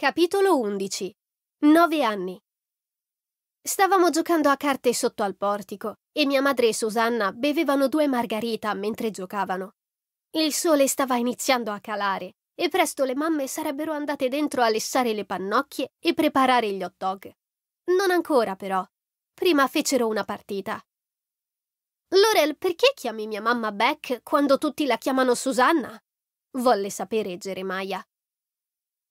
Capitolo 11 Nove anni Stavamo giocando a carte sotto al portico e mia madre e Susanna bevevano due margarita mentre giocavano. Il sole stava iniziando a calare e presto le mamme sarebbero andate dentro a lessare le pannocchie e preparare gli hot dog. Non ancora, però. Prima fecero una partita. Lorel, perché chiami mia mamma Beck quando tutti la chiamano Susanna? volle sapere Geremia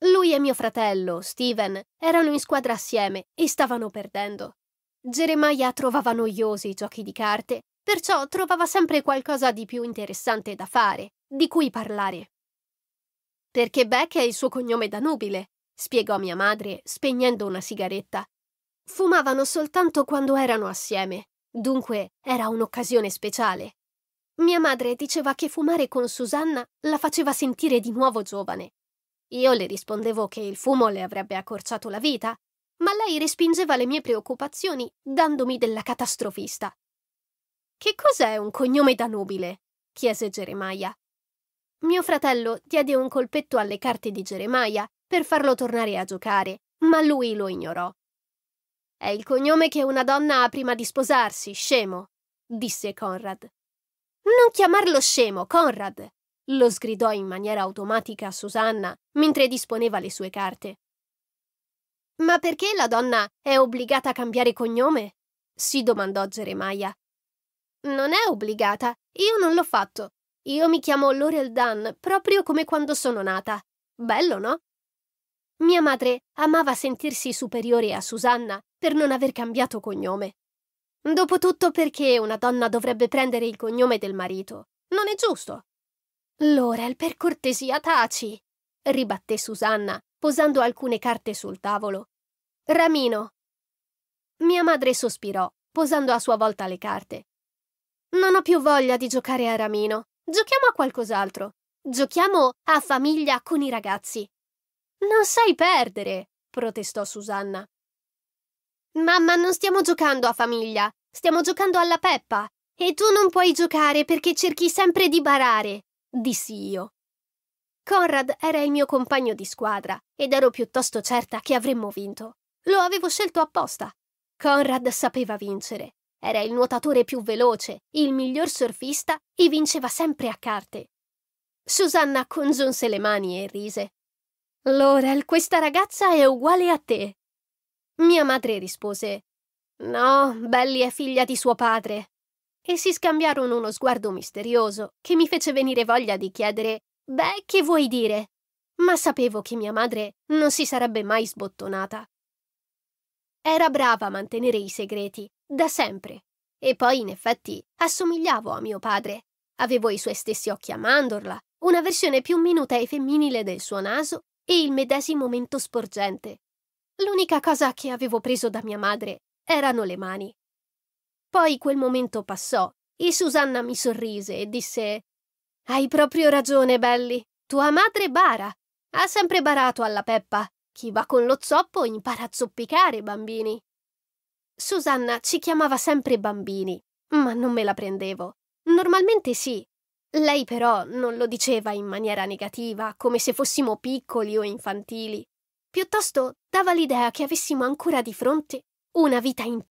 lui e mio fratello, Steven, erano in squadra assieme e stavano perdendo. Jeremiah trovava noiosi i giochi di carte, perciò trovava sempre qualcosa di più interessante da fare, di cui parlare. Perché Beck è il suo cognome da nubile, spiegò mia madre, spegnendo una sigaretta. Fumavano soltanto quando erano assieme, dunque era un'occasione speciale. Mia madre diceva che fumare con Susanna la faceva sentire di nuovo giovane io le rispondevo che il fumo le avrebbe accorciato la vita, ma lei respingeva le mie preoccupazioni dandomi della catastrofista. Che cos'è un cognome da nobile? chiese Geremia. Mio fratello diede un colpetto alle carte di Geremia per farlo tornare a giocare, ma lui lo ignorò. È il cognome che una donna ha prima di sposarsi, scemo, disse Conrad. Non chiamarlo scemo, Conrad, lo sgridò in maniera automatica a Susanna mentre disponeva le sue carte. Ma perché la donna è obbligata a cambiare cognome? si domandò Geremia. Non è obbligata, io non l'ho fatto. Io mi chiamo Laurel Dunn proprio come quando sono nata. Bello, no? Mia madre amava sentirsi superiore a Susanna per non aver cambiato cognome. Dopotutto perché una donna dovrebbe prendere il cognome del marito? Non è giusto. Lorel, per cortesia, taci! ribatté Susanna, posando alcune carte sul tavolo. Ramino! Mia madre sospirò, posando a sua volta le carte. Non ho più voglia di giocare a Ramino. Giochiamo a qualcos'altro. Giochiamo a famiglia con i ragazzi. Non sai perdere, protestò Susanna. Mamma, non stiamo giocando a famiglia, stiamo giocando alla Peppa. E tu non puoi giocare perché cerchi sempre di barare dissi io. Conrad era il mio compagno di squadra ed ero piuttosto certa che avremmo vinto. Lo avevo scelto apposta. Conrad sapeva vincere. Era il nuotatore più veloce, il miglior surfista e vinceva sempre a carte. Susanna congiunse le mani e rise. Laurel, questa ragazza è uguale a te. Mia madre rispose. No, Belly è figlia di suo padre e si scambiarono uno sguardo misterioso che mi fece venire voglia di chiedere Beh, che vuoi dire? Ma sapevo che mia madre non si sarebbe mai sbottonata. Era brava a mantenere i segreti, da sempre. E poi, in effetti, assomigliavo a mio padre. Avevo i suoi stessi occhi a mandorla, una versione più minuta e femminile del suo naso e il medesimo mento sporgente. L'unica cosa che avevo preso da mia madre erano le mani. Poi quel momento passò e Susanna mi sorrise e disse Hai proprio ragione, Belli. Tua madre bara. Ha sempre barato alla Peppa. Chi va con lo zoppo impara a zoppicare, bambini. Susanna ci chiamava sempre bambini, ma non me la prendevo. Normalmente sì. Lei però non lo diceva in maniera negativa, come se fossimo piccoli o infantili. Piuttosto dava l'idea che avessimo ancora di fronte una vita intera